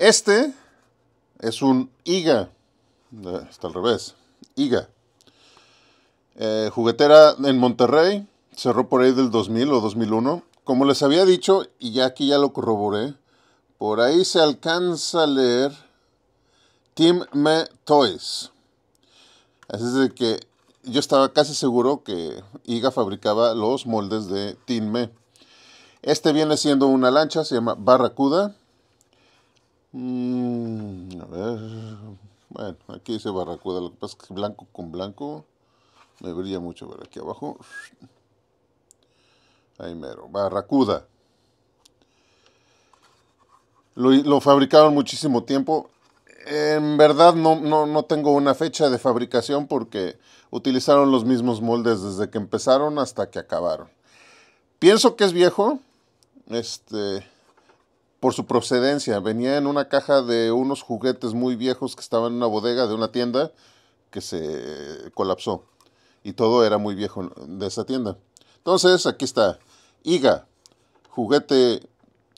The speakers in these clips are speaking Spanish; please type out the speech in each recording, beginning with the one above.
Este es un IGA, eh, está al revés, IGA. Eh, juguetera en Monterrey, cerró por ahí del 2000 o 2001. Como les había dicho, y ya aquí ya lo corroboré, por ahí se alcanza a leer Team Me Toys. Así es de que yo estaba casi seguro que IGA fabricaba los moldes de Team Me. Este viene siendo una lancha, se llama Barracuda. Mm, a ver. Bueno, aquí dice Barracuda. Lo que pasa es que blanco con blanco me brilla mucho. A ver, aquí abajo. Ahí mero. Barracuda. Lo, fabricaron muchísimo tiempo. En verdad no, no tengo una fecha de fabricación porque utilizaron los mismos moldes desde que empezaron hasta que acabaron. Pienso que es viejo. Este por su procedencia. Venía en una caja de unos juguetes muy viejos que estaban en una bodega de una tienda que se colapsó. Y todo era muy viejo de esa tienda. Entonces, aquí está. Iga, juguete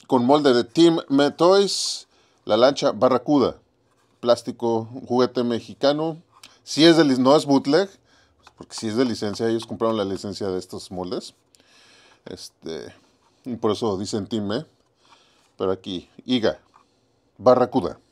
con molde de Team Toys la lancha Barracuda, plástico, juguete mexicano. Si es de no es bootleg, pues, porque si es de licencia, ellos compraron la licencia de estos moldes. Este, y por eso dicen Team Me aquí, Iga, Barracuda.